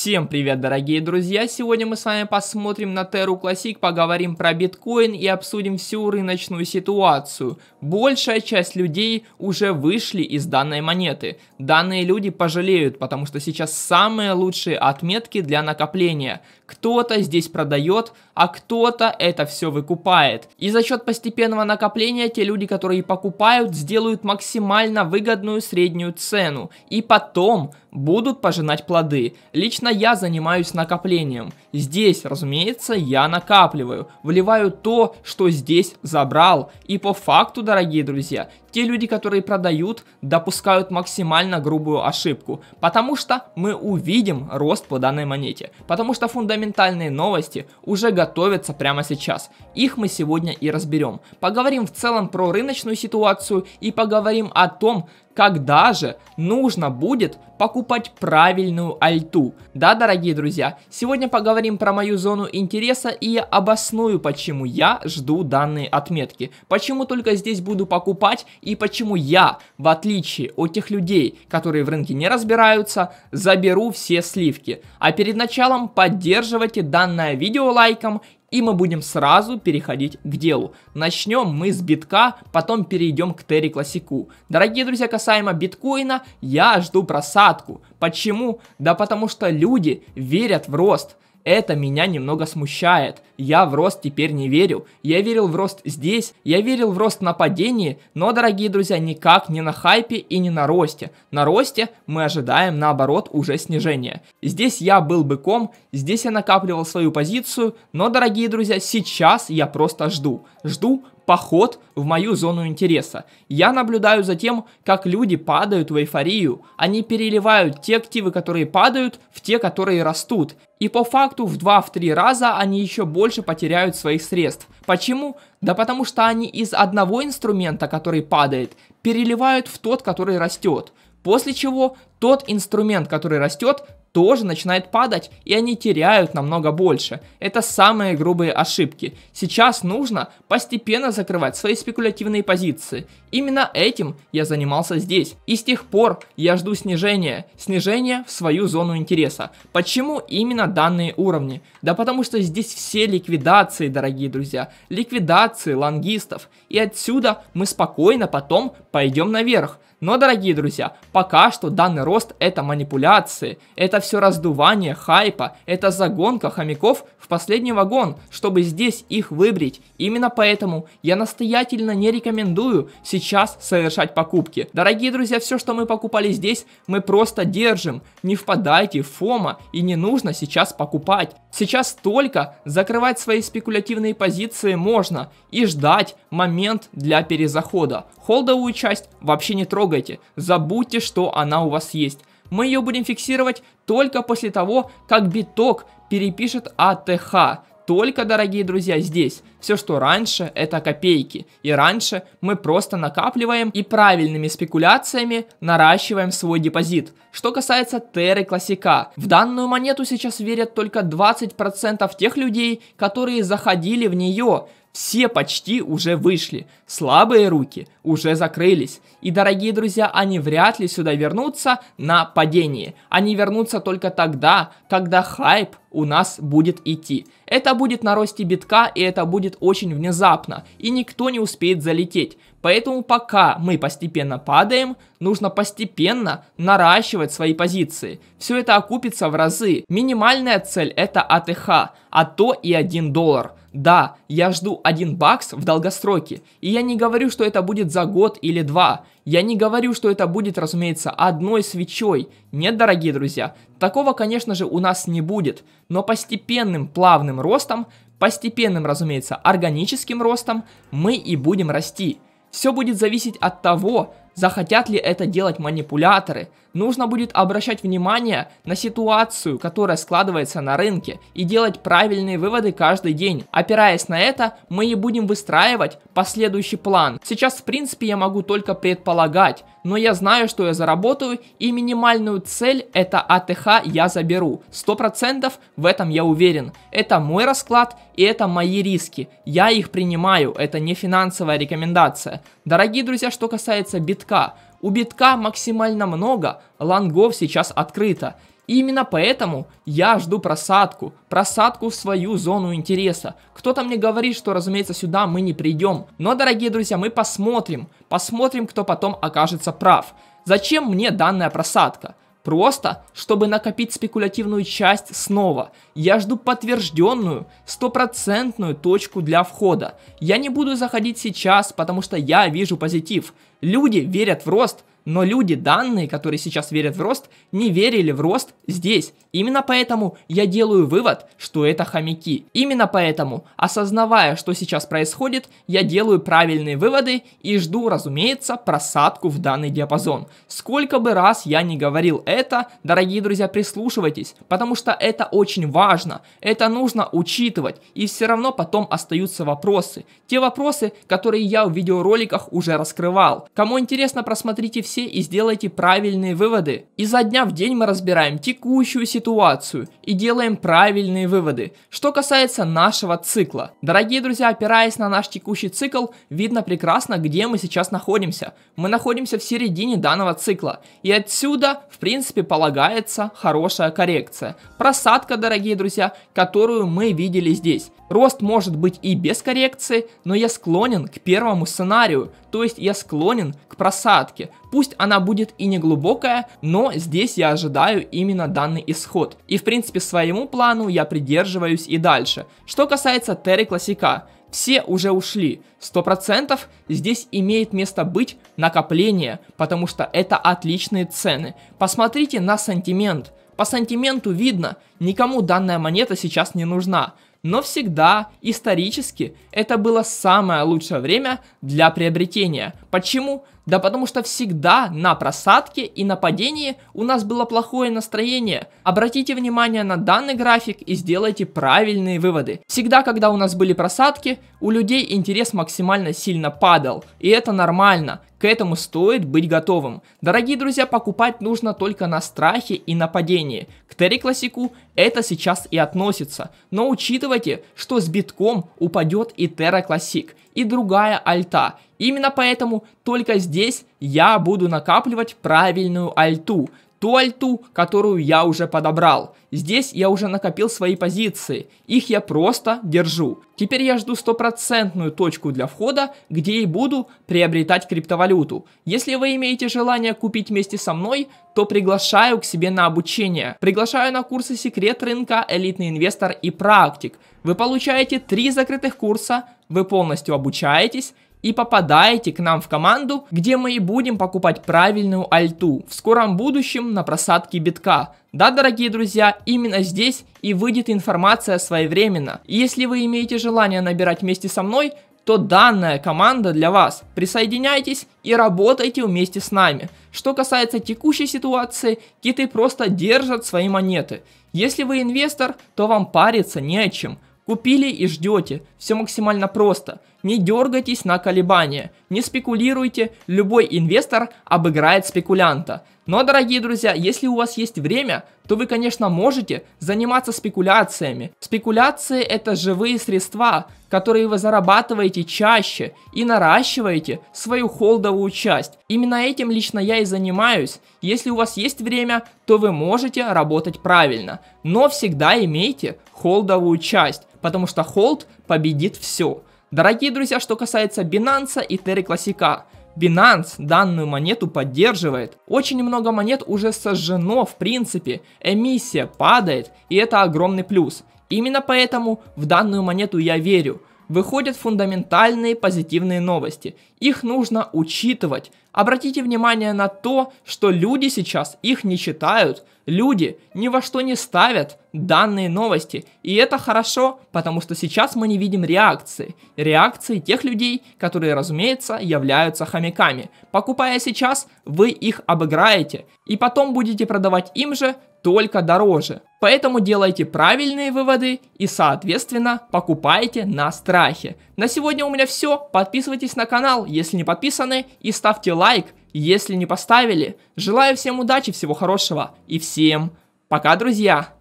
Всем привет, дорогие друзья! Сегодня мы с вами посмотрим на Теру Classic, поговорим про биткоин и обсудим всю рыночную ситуацию. Большая часть людей уже вышли из данной монеты. Данные люди пожалеют, потому что сейчас самые лучшие отметки для накопления. Кто-то здесь продает, а кто-то это все выкупает. И за счет постепенного накопления те люди, которые покупают, сделают максимально выгодную среднюю цену. И потом будут пожинать плоды. Лично я занимаюсь накоплением. Здесь, разумеется, я накапливаю. Вливаю то, что здесь забрал. И по факту, дорогие друзья, те люди, которые продают, допускают максимально грубую ошибку, потому что мы увидим рост по данной монете, потому что фундаментальные новости уже готовы готовятся прямо сейчас. Их мы сегодня и разберем. Поговорим в целом про рыночную ситуацию и поговорим о том, когда же нужно будет покупать правильную альту. Да, дорогие друзья, сегодня поговорим про мою зону интереса и я обосную, почему я жду данные отметки, почему только здесь буду покупать и почему я, в отличие от тех людей, которые в рынке не разбираются, заберу все сливки. А перед началом поддерживайте данное видео лайком и мы будем сразу переходить к делу. Начнем мы с битка, потом перейдем к Терри Классику. Дорогие друзья, касаемо биткоина, я жду просадку. Почему? Да потому что люди верят в рост. Это меня немного смущает. Я в рост теперь не верю. Я верил в рост здесь, я верил в рост на падении, но, дорогие друзья, никак не на хайпе и не на росте. На росте мы ожидаем, наоборот, уже снижение. Здесь я был быком, здесь я накапливал свою позицию, но, дорогие друзья, сейчас я просто жду. Жду, поход в мою зону интереса. Я наблюдаю за тем, как люди падают в эйфорию. Они переливают те активы, которые падают, в те, которые растут. И по факту в 2-3 раза они еще больше потеряют своих средств. Почему? Да потому что они из одного инструмента, который падает, переливают в тот, который растет. После чего тот инструмент, который растет, тоже начинает падать, и они теряют намного больше. Это самые грубые ошибки. Сейчас нужно постепенно закрывать свои спекулятивные позиции. Именно этим я занимался здесь. И с тех пор я жду снижения. снижения в свою зону интереса. Почему именно данные уровни? Да потому что здесь все ликвидации, дорогие друзья. Ликвидации лонгистов. И отсюда мы спокойно потом пойдем наверх. Но, дорогие друзья, пока что данный рост это манипуляции, это все раздувание хайпа, это загонка хомяков в последний вагон, чтобы здесь их выбрить. Именно поэтому я настоятельно не рекомендую сейчас совершать покупки. Дорогие друзья, все, что мы покупали здесь, мы просто держим. Не впадайте в фома и не нужно сейчас покупать. Сейчас только закрывать свои спекулятивные позиции можно и ждать момент для перезахода. Холдовую часть вообще не трогайте, забудьте, что она у вас есть мы ее будем фиксировать только после того, как биток перепишет АТХ. Только, дорогие друзья, здесь. Все, что раньше, это копейки. И раньше мы просто накапливаем и правильными спекуляциями наращиваем свой депозит. Что касается Терры Классика. В данную монету сейчас верят только 20% тех людей, которые заходили в нее. Все почти уже вышли, слабые руки уже закрылись. И, дорогие друзья, они вряд ли сюда вернутся на падение. Они вернутся только тогда, когда хайп у нас будет идти. Это будет на росте битка, и это будет очень внезапно, и никто не успеет залететь. Поэтому пока мы постепенно падаем, нужно постепенно наращивать свои позиции. Все это окупится в разы. Минимальная цель это АТХ, а то и 1 доллар. Да, я жду 1 бакс в долгосроке, и я не говорю, что это будет за год или два. Я не говорю, что это будет, разумеется, одной свечой. Нет, дорогие друзья, такого, конечно же, у нас не будет. Но постепенным плавным ростом, постепенным, разумеется, органическим ростом мы и будем расти. Все будет зависеть от того, Захотят ли это делать манипуляторы? Нужно будет обращать внимание на ситуацию, которая складывается на рынке, и делать правильные выводы каждый день. Опираясь на это, мы и будем выстраивать последующий план. Сейчас, в принципе, я могу только предполагать, но я знаю, что я заработаю, и минимальную цель это АТХ я заберу. 100% в этом я уверен. Это мой расклад и это мои риски. Я их принимаю, это не финансовая рекомендация. Дорогие друзья, что касается биткоина, битка. У битка максимально много, лонгов сейчас открыто. И именно поэтому я жду просадку, просадку в свою зону интереса. Кто-то мне говорит, что, разумеется, сюда мы не придем. Но, дорогие друзья, мы посмотрим, посмотрим, кто потом окажется прав. Зачем мне данная просадка? Просто, чтобы накопить спекулятивную часть снова. Я жду подтвержденную, стопроцентную точку для входа. Я не буду заходить сейчас, потому что я вижу позитив. Люди верят в рост, но люди, данные, которые сейчас верят в рост, не верили в рост здесь. Именно поэтому я делаю вывод, что это хомяки. Именно поэтому, осознавая, что сейчас происходит, я делаю правильные выводы и жду, разумеется, просадку в данный диапазон. Сколько бы раз я не говорил это, дорогие друзья, прислушивайтесь, потому что это очень важно, это нужно учитывать, и все равно потом остаются вопросы. Те вопросы, которые я в видеороликах уже раскрывал. Кому интересно, просмотрите все все и сделайте правильные выводы. И за дня в день мы разбираем текущую ситуацию и делаем правильные выводы. Что касается нашего цикла. Дорогие друзья, опираясь на наш текущий цикл, видно прекрасно, где мы сейчас находимся. Мы находимся в середине данного цикла. И отсюда, в принципе, полагается хорошая коррекция. Просадка, дорогие друзья, которую мы видели здесь. Рост может быть и без коррекции, но я склонен к первому сценарию, то есть я склонен к просадке. Пусть она будет и не глубокая, но здесь я ожидаю именно данный исход. И в принципе своему плану я придерживаюсь и дальше. Что касается Терри Классика, все уже ушли. 100% здесь имеет место быть накопление, потому что это отличные цены. Посмотрите на сантимент. По сантименту видно, никому данная монета сейчас не нужна но всегда, исторически, это было самое лучшее время для приобретения. Почему? Да потому что всегда на просадке и на падении у нас было плохое настроение. Обратите внимание на данный график и сделайте правильные выводы. Всегда, когда у нас были просадки, у людей интерес максимально сильно падал. И это нормально. К этому стоит быть готовым. Дорогие друзья, покупать нужно только на страхе и нападении. К Терри Классику это сейчас и относится. Но учитывайте, что с битком упадет и Терра Классик, и другая альта, Именно поэтому только здесь я буду накапливать правильную альту, ту альту, которую я уже подобрал. Здесь я уже накопил свои позиции, их я просто держу. Теперь я жду стопроцентную точку для входа, где и буду приобретать криптовалюту. Если вы имеете желание купить вместе со мной, то приглашаю к себе на обучение. Приглашаю на курсы «Секрет рынка», «Элитный инвестор» и «Практик». Вы получаете три закрытых курса, вы полностью обучаетесь, и попадаете к нам в команду, где мы и будем покупать правильную альту в скором будущем на просадке битка. Да, дорогие друзья, именно здесь и выйдет информация своевременно. И если вы имеете желание набирать вместе со мной, то данная команда для вас. Присоединяйтесь и работайте вместе с нами. Что касается текущей ситуации, киты просто держат свои монеты. Если вы инвестор, то вам париться не о чем – Купили и ждете. Все максимально просто. Не дергайтесь на колебания. Не спекулируйте. Любой инвестор обыграет спекулянта. Но, дорогие друзья, если у вас есть время, то вы, конечно, можете заниматься спекуляциями. Спекуляции – это живые средства, которые вы зарабатываете чаще и наращиваете свою холдовую часть. Именно этим лично я и занимаюсь. Если у вас есть время, то вы можете работать правильно. Но всегда имейте холдовую часть потому что Холд победит все. Дорогие друзья, что касается Binance и Terry Classic, Binance данную монету поддерживает. Очень много монет уже сожжено в принципе, эмиссия падает и это огромный плюс. Именно поэтому в данную монету я верю. Выходят фундаментальные позитивные новости их нужно учитывать. Обратите внимание на то, что люди сейчас их не читают, люди ни во что не ставят данные новости. И это хорошо, потому что сейчас мы не видим реакции. Реакции тех людей, которые, разумеется, являются хомяками. Покупая сейчас, вы их обыграете, и потом будете продавать им же только дороже. Поэтому делайте правильные выводы и, соответственно, покупайте на страхе. На сегодня у меня все. Подписывайтесь на канал, если не подписаны, и ставьте лайк, если не поставили. Желаю всем удачи, всего хорошего и всем пока, друзья!